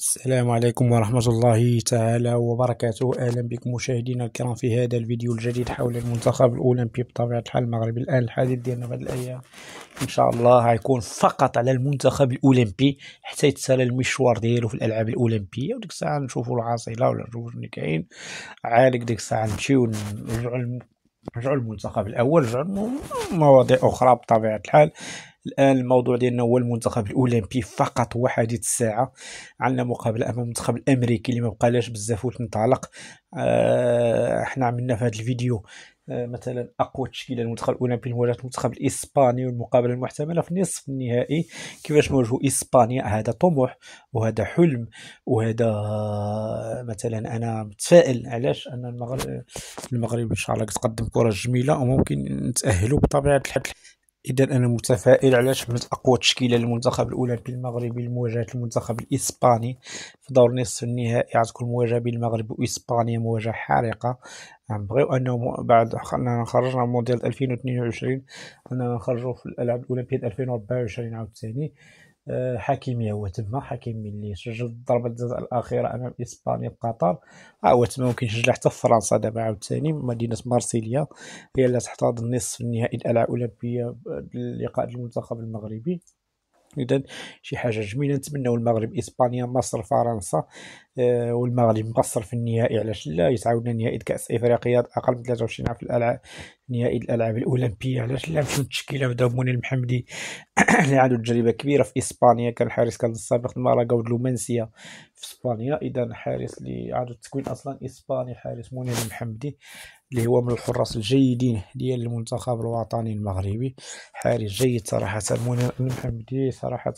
السلام عليكم ورحمة الله تعالى وبركاته أهلا بكم مشاهدينا الكرام في هذا الفيديو الجديد حول المنتخب الأولمبي بطبيعة الحال المغربي الآن الحديث ديالنا في الأيام إن شاء الله غيكون فقط على المنتخب الأولمبي حتى يتسالى المشوار ديالو في الألعاب الأولمبية وديك الساعة نشوفوا العاصلة ولا نشوفوا شنو كاين عالق ديك الساعة نمشيو نرجعوا نرجعوا للمنتخب الأول نرجعوا لمواضيع أخرى بطبيعة الحال الان الموضوع ديالنا هو المنتخب الاولمبي فقط وحديث الساعه عندنا مقابله امام المنتخب الامريكي اللي ما بقالاش بزاف وقت آه احنا عملنا في هذا الفيديو آه، مثلا اقوى تشكيله المنتخب الاولمبي مواجهه المنتخب الاسباني والمقابله المحتمله في نصف النهائي كيفاش نواجهوا اسبانيا هذا طموح وهذا حلم وهذا مثلا انا متفائل علاش ان المغرب المغرب ان شاء الله تقدم كره جميله وممكن نتاهلوا بطبيعه الحال اذا انا متفائل علاش من اقوى تشكيله للمنتخب الاولمبي المغربي لمواجهه المنتخب الاسباني في دور نصف النهائي غتكون مواجهه بين المغرب واسبانيا مواجهه حارقه نبغيو انه بعد اننا خرجنا مونديال 2022 اننا نخرجوا في الالعاب الاولمبيه 2024 عاوتاني حكيمي هو تما حكيمي اللي سجل الضربه الجزاء الاخيره امام اسبانيا بقطر ها هو تما ممكن يسجل حتى فرنسا دابا عاوتاني مدينه مارسيليا هي اللي تحتضن نصف النهائي الالعاب الاولمبيه للقاء المنتخب المغربي اذا شي حاجه جميله نتمناو المغرب اسبانيا مصر فرنسا آه، والمغرب مقصر في النهائي علاش لا يتعاودنا نهائي كاس افريقيا اقل من 23 عام في الالعاب نهائي الالعاب الاولمبيه علاش لا في التشكيله بداو منير المحمدي اللي عنده تجربه كبيره في اسبانيا كان حارس كان السابق الماراغا ودلومنسيا في اسبانيا اذا حارس اللي عنده تكوين اصلا اسباني حارس منير المحمدي اللي هو من الحراس الجيدين ديال المنتخب الوطني المغربي حارس جيد صراحة منير المحمدي صراحة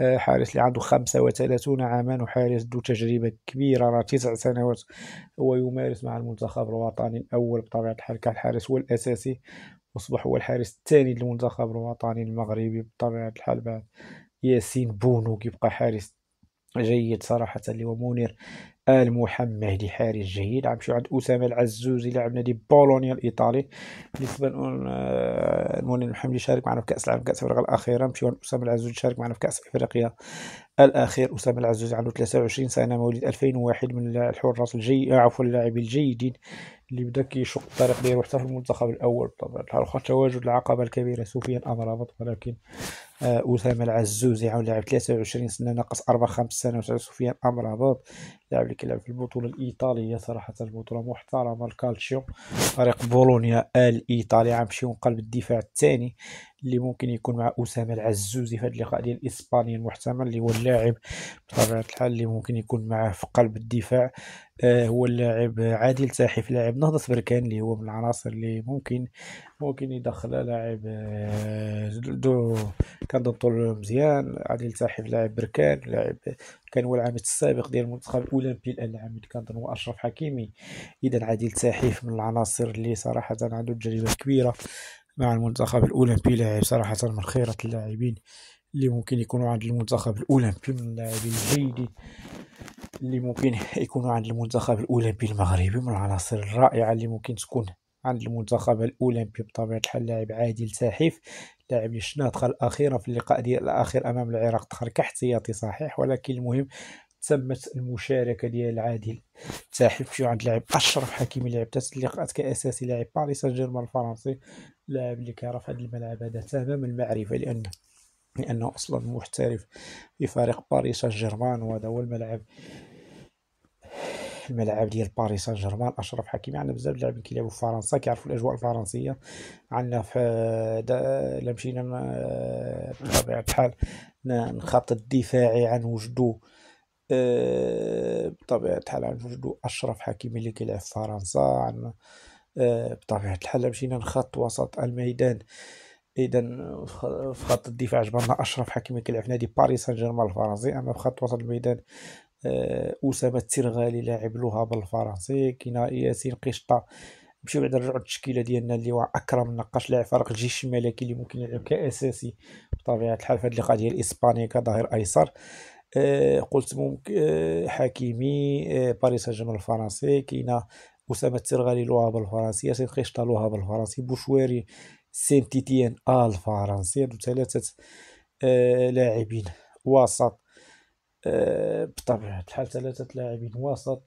آه، حارس اللي عنده 35 عاما وحارس ذو تجربة كبيرة راه تسع سنوات هو يمارس مع المنتخب الوطني الأول بطبيعة الحال كان الحارس هو الأساسي أصبح هو الحارس الثاني للمنتخب الوطني المغربي بطبيعة الحال بعد ياسين بونو كيبقى حارس جيد صراحة اللي هو منير ال محمد حاري حارس جيد شو عند اسامه العزوزي لعبنا دي بولونيا الايطالي بالنسبه آه، المولين محمد شارك معنا في كاس العالم كاس افريقيا الاخيره مشي عند اسامه العزوزي يشارك معنا في كاس افريقيا الاخير اسامه العزوزي عنده 23 سنه مواليد 2001 من الحراس الجي عفوا اللاعبين الجيدين اللي بدا كيشق الطريق ديالو حتى في المنتخب الاول بطبيعه الحال تواجد العقبه الكبيره سوفيا امرابط ولكن آه، اسامه العزوزي عاون لاعب 23 سنه ناقص 4 5 سنوات على سفيان امرابط لاعب اللي كيلعب في البطوله الايطاليه صراحه البطوله محترمه الكالتشيو فريق بولونيا الايطالي عم شي ونقلب الدفاع الثاني اللي ممكن يكون مع اسامه العزوزي في هذا اللقاء ديال الاسباني المحتمل اللي هو اللاعب بطبيعه الحال اللي ممكن يكون معاه في قلب الدفاع آه هو اللاعب عادل ساحف لاعب نهضه بركان اللي هو من العناصر اللي ممكن ممكن يدخل لاعب آه، دو كان طول مزيان عادل ساحف لاعب بركان لاعب كان هو العامل السابق ديال المنتخب الاولمبي الان العامل كان هو اشرف حكيمي اذا عادل ساحف من العناصر اللي صراحه عنده تجربه كبيره مع المنتخب الأولمبي لاعب صراحة من خيرة اللاعبين اللي ممكن يكونوا عند المنتخب الأولمبي من اللاعبين الجيدين اللي ممكن يكونوا عند المنتخب الأولمبي المغربي من العناصر الرائعة اللي ممكن تكون عند المنتخب الأولمبي بطبيعة الحال لاعب عادل ساحف لاعب اللي دخل أخيرا في اللقاء ديال الأخير أمام العراق دخل كاحتياطي صحيح ولكن المهم تمت المشاركه ديال عادل تاحف شي عند لاعب اشرف حكيمي لاعب تسليقات كاساسي لاعب باريس سان جيرمان الفرنسي اللاعب اللي كيعرف هذا الملعب هذا تمام المعرفه لانه لانه اصلا محترف في فريق باريس سان جيرمان وهذا هو الملعب الملعب ديال باريس سان جيرمان اشرف حكيمي عندنا بزاف اللاعبين كيلعبوا في فرنسا كيعرفوا الاجواء الفرنسيه عندنا في الا مشينا بطبيعه الحال نخط الدفاعي عن وجدو آه، بطبيعه الحال عن وجدو اشرف حكيمي اللي كيلعب في فرنسا عندنا آه، بطبيعة الحال مشينا لخط وسط الميدان اذا في خط الدفاع جبرنا اشرف حكيمي كيلعب في نادي باريس سان جيرمان الفرنسي اما في خط وسط الميدان آه، اسامه السرغالي لاعب لوهاب الفرنسي كاين ياسين قشطه نمشيو بعد نرجعو التشكيله ديالنا اللي هو اكرم النقاش لاعب فريق الجيش الملكي اللي ممكن يلعب كاساسي بطبيعه الحال في هاد اللقاء ديال اسبانيا كظهير ايسر آه، قلت ممكن حكيمي باريس سان جيرمان الفرنسي كاينه أسامة السرغالي لغة بالفرنسية سيد قشطة بالفرنسية بوشواري تيتيان الفرنسي هادو ثلاثة آه لاعبين وسط آه بطبيعة الحال ثلاثة لاعبين وسط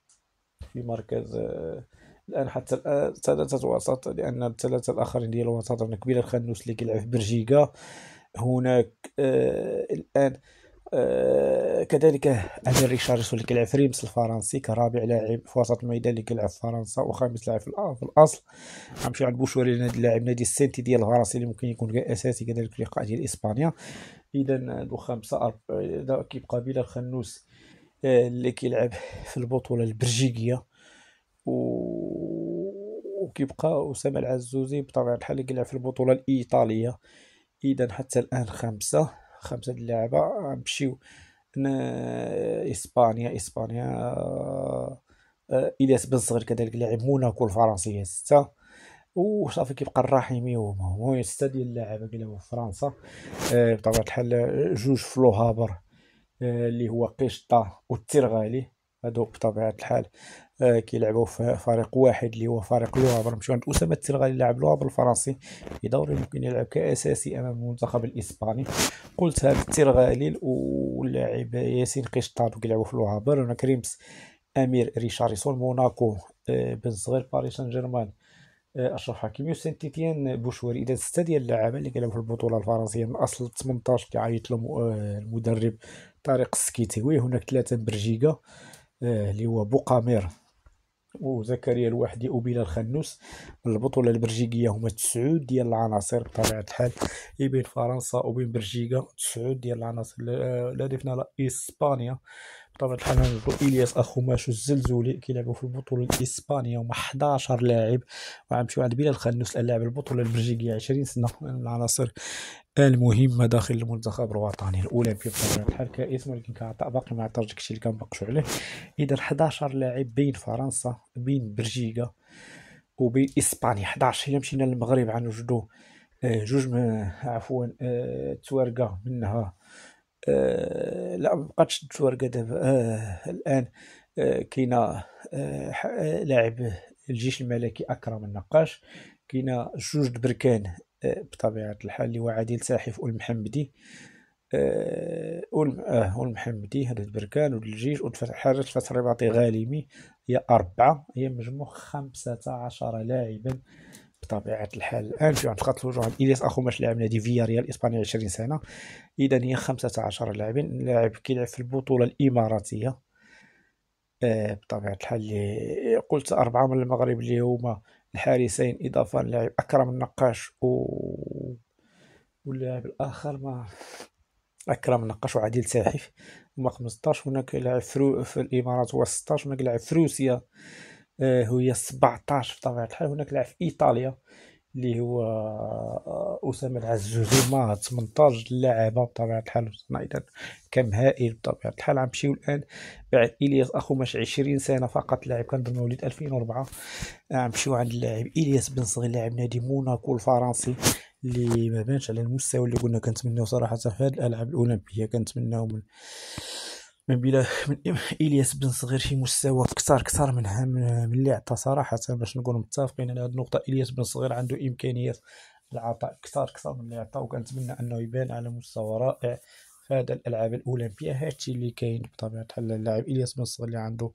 في مركز آه الان حتى الان ثلاثه وسط لان الثلاثه الاخرين ديال الوسط عندنا كبير الخنوس اللي كيلعب في برجيكا هناك آه الان آه كذلك امير ريشارلسون اللي كيلعب في ريمس الفرنسي كرابع لاعب في وسط الميدان اللي كيلعب في فرنسا وخامس لاعب في الاصل غنمشيو عند بوشوري نادي اللاعب نادي السنتي ديال فرنسا اللي ممكن يكون اساسي كذلك في لقاء ديال اسبانيا اذا هادو خمسه اذا كيبقى بلا الخنوس آه، اللي كيلعب في البطوله البلجيكيه وكيبقى اسامه العزوزي بطبيعه الحال اللي كيلعب في البطوله الايطاليه اذا حتى الان خمسه خمسه ديال اللعابه غنمشيو آه، اسبانيا اسبانيا آه، آه، الياس بن صغير كذلك لاعب موناكو الفرنسيه سته وصافي كيبقى الرحيمي هما هما سته ديال اللعابه كيلعبوا في فرنسا بطبيعه الحال جوج فلو هابر اللي هو قشطه والترغالي هادو بطبيعه الحال آه، كيلعبوا في فريق واحد اللي هو فريق لوفر مشيو عند اسامه السنغالي لاعب لوفر الفرنسي في دوري ممكن يلعب كاساسي امام المنتخب الاسباني قلت هذا السنغالي واللاعب ياسين قشطار كيلعبوا في لوفر هنا كريمس امير ريشاريسون موناكو آه، بن صغير باريس سان جيرمان آه، اشرف حكيمي وسان تيتيان بوشواري اذا سته ديال اللعابه اللي كيلعبوا في البطوله الفرنسيه من اصل 18 كيعيط لهم المدرب طارق السكيتي وي هناك ثلاثه برجيكا اللي هو بوقامير وزكريا الواحدي وبلال الخنوس البطوله البلجيكيه هما تسعود ديال العناصر بطبيعه الحال بين فرنسا وبين بلجيكا تسعود ديال العناصر لا ضفنا لاسبانيا بطبيعه الحال نوجدو الياس اخو ماشو الزلزولي كيلعبو في البطوله الاسبانيه وما 11 لاعب وغنمشيو عند بلال خنوس اللاعب البطوله البلجيكيه 20 سنه من العناصر المهمه داخل المنتخب الوطني الاولمبي بطبيعه الحال كاسم ولكن كعطاء باقي ما عطاش داكشي اللي كنبقشو عليه اذا 11 لاعب بين فرنسا بين بلجيكا وبين اسبانيا 11 الا مشينا للمغرب غنوجدو آه، جوج عفوا آه، توارقه منها لا مبقاتش التوارقه دابا آه، الان آه، كاينه آه لاعب الجيش الملكي اكرم النقاش كاينه جوج بركان آه بطبيعه الحال اللي هو عادل ساحف والمحمدي أه والمحمدي آه، هذا البركان والجيش والحارس الفتح الرباطي غالمي هي أربعة هي مجموع خمسة عشر لاعبا بطبيعه الحال الان في واحد الخط الهجوم إليس اخو ماش لاعب نادي فيا ريال اسبانيا 20 سنه اذا هي 15 لاعبين لاعب كيلعب في البطوله الاماراتيه آه بطبيعه الحال قلت اربعه من المغرب اللي هما الحارسين اضافه لاعب اكرم النقاش و واللاعب الاخر ما اكرم النقاش وعادل ساحف هما 15 هناك لاعب في الامارات هو 16 هناك لاعب في روسيا هي آه، 17 بطبيعه الحال هناك لاعب في ايطاليا اللي هو آه، اسامه العزوزي مع 18 لاعبه بطبيعه الحال ايضا كم هائل بطبيعه الحال غنمشيو الان بعد الياس اخو مش 20 سنه فقط لاعب كان مواليد 2004 غنمشيو عند اللاعب الياس بن صغير لاعب نادي موناكو الفرنسي اللي ما بانش على المستوى اللي قلنا كنتمناو صراحه في هذه الالعاب الاولمبيه كنتمناو من من بلا من الياس بن صغير شي مستوى كثر كثر منها من اللي عطى صراحه باش نكونوا متفقين على هذه النقطه الياس بن صغير عنده امكانيات العطاء كثر كثر من اللي عطى وكنتمنى انه يبان على مستوى رائع في هذا الالعاب الاولمبيه هادشي اللي كاين بطبيعه الحال اللاعب الياس بن صغير اللي عنده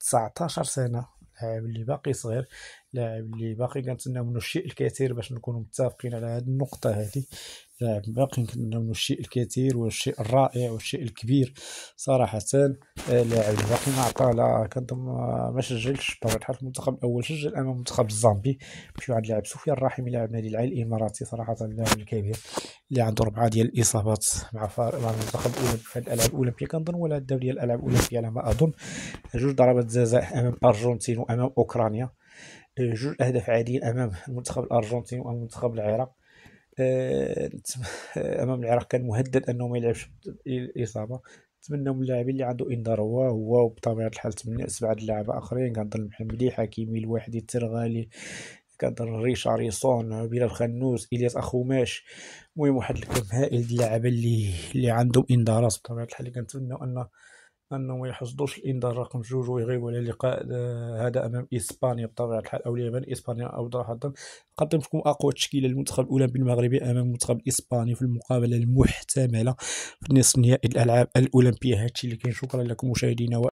19 سنه لاعب اللي باقي صغير لاعب اللي باقي كنتسنى منه الشيء الكثير باش نكونوا متفقين على هذه النقطه هذه باقي كنظن الشيء الكثير والشيء الرائع والشيء الكبير صراحه آه، لاعب باقي ما عطاه لا كنظن ما سجلش بحال المنتخب الاول سجل امام منتخب الزامبي مشي واحد اللاعب سفيان الرحيمي لاعب نادي العين الاماراتي صراحه اللاعب الكبير اللي عنده ربعه ديال الاصابات مع فار... مع المنتخب الاولمبي في الالعاب الاولمبيه كنظن ولا الدوري الالعاب الاولمبيه على ما اظن جوج ضربات جزاء امام الارجنتين وامام اوكرانيا آه، جوج اهداف عاديين امام المنتخب الارجنتيني وامام منتخب العراق امام العراق كان مهدد انه ما يلعبش الاصابه نتمنى من اللاعبين اللي عنده انذار هو هو وبطبيعه الحال تمنى بعض اللاعب اخرين كنظن محمدي حكيمي الواحدي الترغالي كنظن ريشاريسون بلال خنوس الياس اخوماش المهم واحد الكم هائل ديال اللعابه اللي اللي عندهم انذارات بطبيعه الحال كنتمنى كنتمناو ان انه ما يحصدوش الانذار رقم جوج ويغيبوا على اللقاء آه، هذا امام اسبانيا بطبيعه الحال او اليمن اسبانيا او حظا قدمتكم اقوى تشكيله للمنتخب الاولمبي المغربي امام المنتخب الاسباني في المقابله المحتمله في نصف نهائي الالعاب الاولمبيه هادشي اللي كاين شكرا لكم مشاهدينا